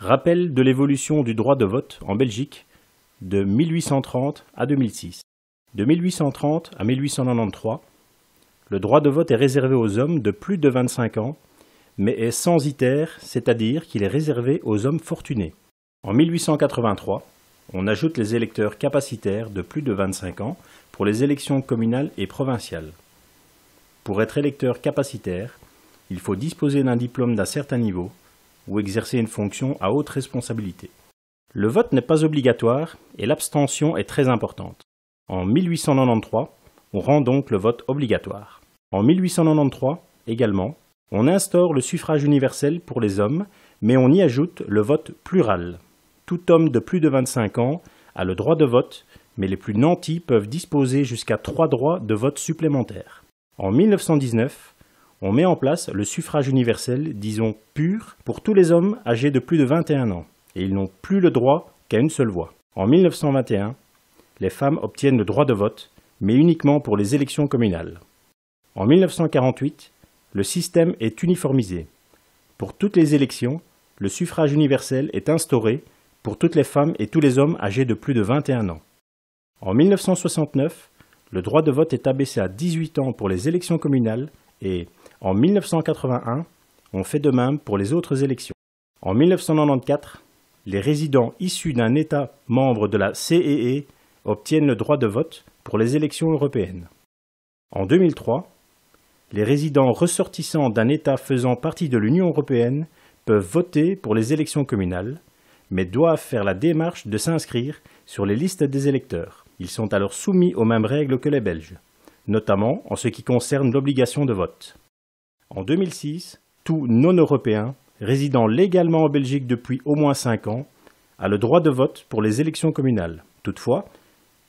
Rappel de l'évolution du droit de vote en Belgique de 1830 à 2006. De 1830 à 1893, le droit de vote est réservé aux hommes de plus de 25 ans, mais est censitaire, c'est-à-dire qu'il est réservé aux hommes fortunés. En 1883, on ajoute les électeurs capacitaires de plus de 25 ans pour les élections communales et provinciales. Pour être électeur capacitaire, il faut disposer d'un diplôme d'un certain niveau, ou exercer une fonction à haute responsabilité. Le vote n'est pas obligatoire et l'abstention est très importante. En 1893, on rend donc le vote obligatoire. En 1893, également, on instaure le suffrage universel pour les hommes, mais on y ajoute le vote plural. Tout homme de plus de 25 ans a le droit de vote, mais les plus nantis peuvent disposer jusqu'à trois droits de vote supplémentaires. En 1919, on met en place le suffrage universel, disons pur, pour tous les hommes âgés de plus de 21 ans, et ils n'ont plus le droit qu'à une seule voix. En 1921, les femmes obtiennent le droit de vote, mais uniquement pour les élections communales. En 1948, le système est uniformisé. Pour toutes les élections, le suffrage universel est instauré pour toutes les femmes et tous les hommes âgés de plus de 21 ans. En 1969, le droit de vote est abaissé à 18 ans pour les élections communales et en 1981, on fait de même pour les autres élections. En 1994, les résidents issus d'un État membre de la CEE e obtiennent le droit de vote pour les élections européennes. En 2003, les résidents ressortissants d'un État faisant partie de l'Union européenne peuvent voter pour les élections communales, mais doivent faire la démarche de s'inscrire sur les listes des électeurs. Ils sont alors soumis aux mêmes règles que les Belges notamment en ce qui concerne l'obligation de vote. En 2006, tout non-européen résidant légalement en Belgique depuis au moins 5 ans a le droit de vote pour les élections communales. Toutefois,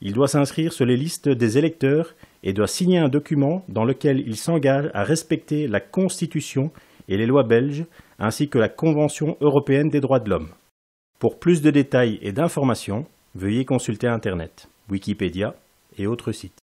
il doit s'inscrire sur les listes des électeurs et doit signer un document dans lequel il s'engage à respecter la Constitution et les lois belges ainsi que la Convention européenne des droits de l'homme. Pour plus de détails et d'informations, veuillez consulter Internet, Wikipédia et autres sites.